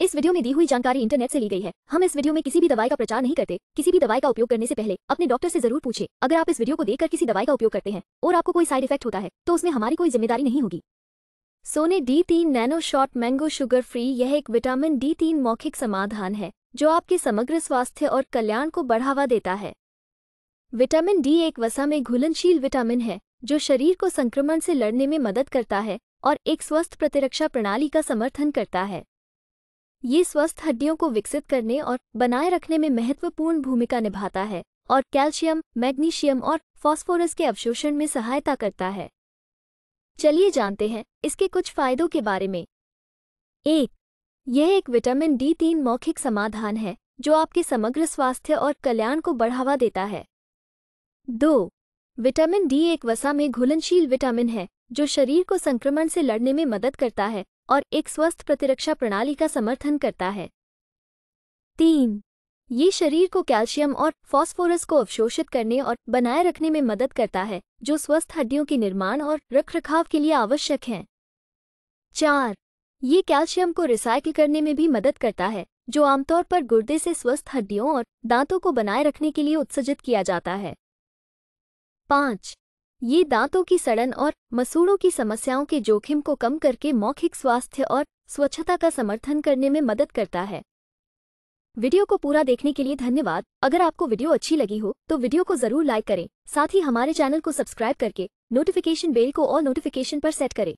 इस वीडियो में दी हुई जानकारी इंटरनेट से ली गई है हम इस वीडियो में किसी भी दवाई का प्रचार नहीं करते किसी भी दवाई का उपयोग करने से पहले अपने डॉक्टर से जरूर पूछे अगर आप इस वीडियो को देखकर किसी दवाई का उपयोग करते हैं और आपको कोई साइड इफेक्ट होता है तो उसमें हमारी कोई जिम्मेदारी नहीं होगी सोने डी तीन nano shot mango sugar free यह एक विटामिन डी तीन मौखिक समाधान है जो आपके समग्र स्वास्थ्य और कल्याण को बढ़ावा देता है विटामिन डी एक वसा में घुलनशील विटामिन है जो शरीर को संक्रमण से लड़ने में मदद करता है और एक स्वस्थ प्रतिरक्षा प्रणाली का समर्थन करता है ये स्वस्थ हड्डियों को विकसित करने और बनाए रखने में महत्वपूर्ण भूमिका निभाता है और कैल्शियम मैग्नीशियम और फॉस्फोरस के अवशोषण में सहायता करता है चलिए जानते हैं इसके कुछ फायदों के बारे में एक यह एक विटामिन डी तीन मौखिक समाधान है जो आपके समग्र स्वास्थ्य और कल्याण को बढ़ावा देता है दो विटामिन डी एक वसा में घुलनशील विटामिन है जो शरीर को संक्रमण से लड़ने में मदद करता है और एक स्वस्थ प्रतिरक्षा प्रणाली का समर्थन करता है तीन ये शरीर को कैल्शियम और फास्फोरस को अवशोषित करने और बनाए रखने में मदद करता है जो स्वस्थ हड्डियों के निर्माण और रखरखाव के लिए आवश्यक हैं चार ये कैल्शियम को रिसाइकिल करने में भी मदद करता है जो आमतौर पर गुर्दे से स्वस्थ हड्डियों और दांतों को बनाए रखने के लिए उत्सर्जित किया जाता है पाँच ये दांतों की सड़न और मसूड़ों की समस्याओं के जोखिम को कम करके मौखिक स्वास्थ्य और स्वच्छता का समर्थन करने में मदद करता है वीडियो को पूरा देखने के लिए धन्यवाद अगर आपको वीडियो अच्छी लगी हो तो वीडियो को जरूर लाइक करें साथ ही हमारे चैनल को सब्सक्राइब करके नोटिफिकेशन बेल को और नोटिफिकेशन पर सेट करें